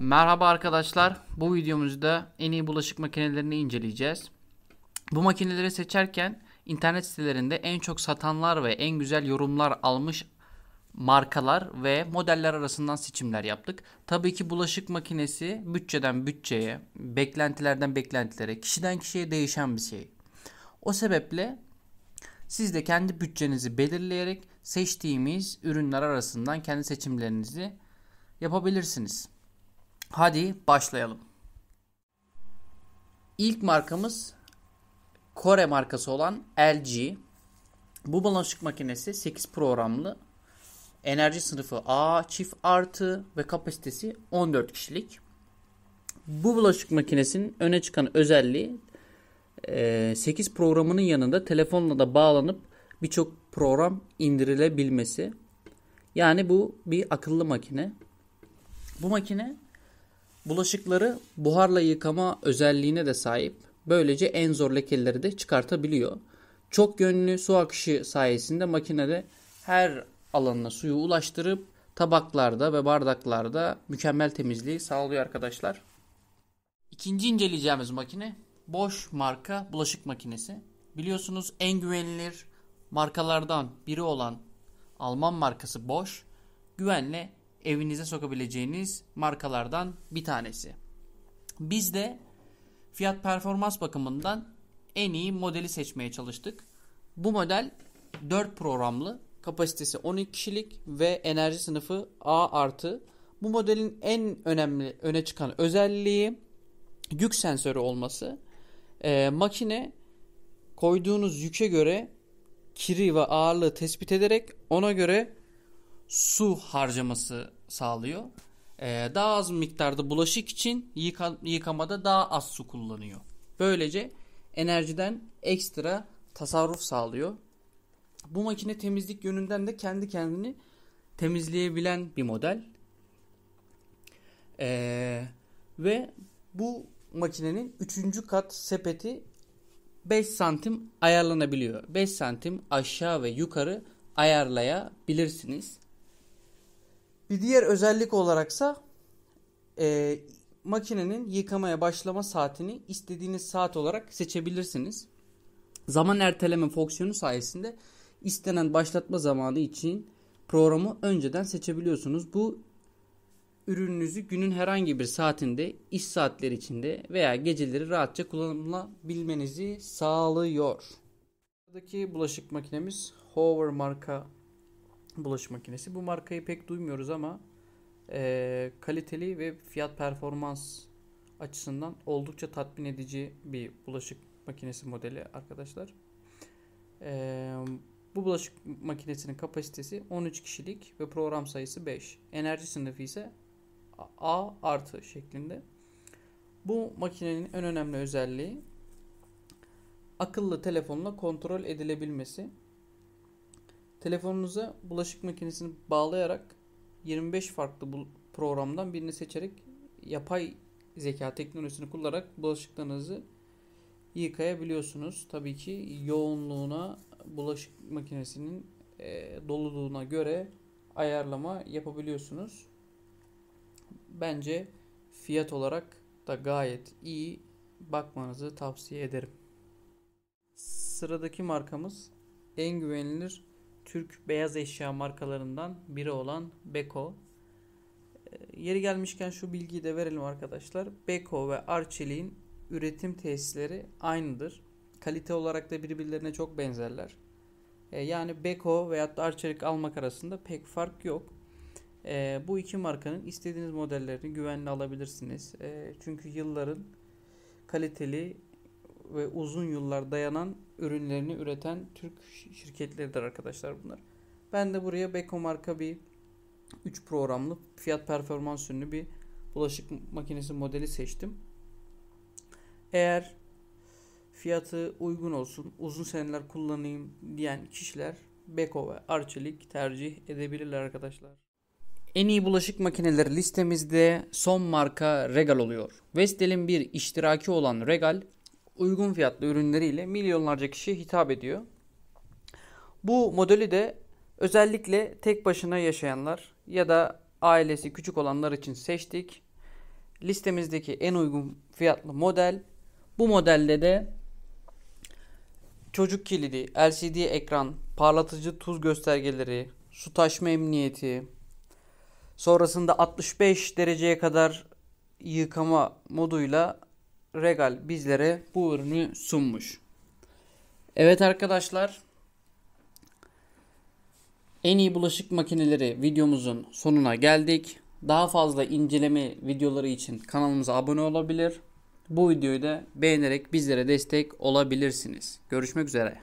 Merhaba arkadaşlar. Bu videomuzda en iyi bulaşık makinelerini inceleyeceğiz. Bu makineleri seçerken internet sitelerinde en çok satanlar ve en güzel yorumlar almış markalar ve modeller arasından seçimler yaptık. Tabii ki bulaşık makinesi bütçeden bütçeye, beklentilerden beklentilere, kişiden kişiye değişen bir şey. O sebeple siz de kendi bütçenizi belirleyerek seçtiğimiz ürünler arasından kendi seçimlerinizi yapabilirsiniz. Hadi başlayalım. İlk markamız Kore markası olan LG. Bu bulaşık makinesi 8 programlı. Enerji sınıfı A, çift artı ve kapasitesi 14 kişilik. Bu bulaşık makinesinin öne çıkan özelliği 8 e, programının yanında telefonla da bağlanıp birçok program indirilebilmesi. Yani bu bir akıllı makine. Bu makine Bulaşıkları buharla yıkama özelliğine de sahip. Böylece en zor lekeleri de çıkartabiliyor. Çok yönlü su akışı sayesinde makinede her alanına suyu ulaştırıp tabaklarda ve bardaklarda mükemmel temizliği sağlıyor arkadaşlar. İkinci inceleyeceğimiz makine Bosch marka bulaşık makinesi. Biliyorsunuz en güvenilir markalardan biri olan Alman markası Bosch güvenle evinize sokabileceğiniz markalardan bir tanesi. Biz de fiyat performans bakımından en iyi modeli seçmeye çalıştık. Bu model 4 programlı, kapasitesi 12 kişilik ve enerji sınıfı A artı. Bu modelin en önemli öne çıkan özelliği yük sensörü olması. Ee, makine koyduğunuz yüke göre kiri ve ağırlığı tespit ederek ona göre su harcaması sağlıyor. Ee, daha az miktarda bulaşık için yıka, yıkamada daha az su kullanıyor. Böylece enerjiden ekstra tasarruf sağlıyor. Bu makine temizlik yönünden de kendi kendini temizleyebilen bir model. Ee, ve bu makinenin 3. kat sepeti 5 santim ayarlanabiliyor. 5 santim aşağı ve yukarı ayarlayabilirsiniz. Bir diğer özellik olaraksa e, makinenin yıkamaya başlama saatini istediğiniz saat olarak seçebilirsiniz. Zaman erteleme fonksiyonu sayesinde istenen başlatma zamanı için programı önceden seçebiliyorsunuz. Bu ürününüzü günün herhangi bir saatinde, iş saatleri içinde veya geceleri rahatça kullanılabilmenizi sağlıyor. Buradaki bulaşık makinemiz Hover marka bulaşık makinesi. Bu markayı pek duymuyoruz ama e, kaliteli ve fiyat performans açısından oldukça tatmin edici bir bulaşık makinesi modeli arkadaşlar. E, bu bulaşık makinesinin kapasitesi 13 kişilik ve program sayısı 5. Enerji sınıfı ise A artı şeklinde. Bu makinenin en önemli özelliği akıllı telefonla kontrol edilebilmesi. Telefonunuza bulaşık makinesini bağlayarak 25 farklı programdan birini seçerek yapay zeka teknolojisini kullanarak bulaşıklarınızı yıkayabiliyorsunuz. Tabii ki yoğunluğuna bulaşık makinesinin e, doluluğuna göre ayarlama yapabiliyorsunuz. Bence fiyat olarak da gayet iyi bakmanızı tavsiye ederim. Sıradaki markamız en güvenilir Türk beyaz eşya markalarından biri olan Beko. Ee, yeri gelmişken şu bilgiyi de verelim arkadaşlar. Beko ve Arçelik'in üretim tesisleri aynıdır. Kalite olarak da birbirlerine çok benzerler. Ee, yani Beko veyahut da Arçelik almak arasında pek fark yok. Ee, bu iki markanın istediğiniz modellerini güvenli alabilirsiniz. Çünkü yılların kaliteli ve uzun yıllar dayanan ürünlerini üreten Türk şirketleridir arkadaşlar bunlar. Ben de buraya Beko marka bir 3 programlı fiyat performans ürünü bir bulaşık makinesi modeli seçtim. Eğer fiyatı uygun olsun, uzun seneler kullanayım diyen kişiler Beko ve Arçelik tercih edebilirler arkadaşlar. En iyi bulaşık makineleri listemizde son marka Regal oluyor. Vestel'in bir iştiraki olan Regal uygun fiyatlı ürünleriyle milyonlarca kişiye hitap ediyor. Bu modeli de özellikle tek başına yaşayanlar ya da ailesi küçük olanlar için seçtik. Listemizdeki en uygun fiyatlı model. Bu modelde de çocuk kilidi, LCD ekran, parlatıcı tuz göstergeleri, su taşma emniyeti, sonrasında 65 dereceye kadar yıkama moduyla Regal bizlere bu ürünü sunmuş. Evet arkadaşlar. En iyi bulaşık makineleri videomuzun sonuna geldik. Daha fazla inceleme videoları için kanalımıza abone olabilir. Bu videoyu da beğenerek bizlere destek olabilirsiniz. Görüşmek üzere.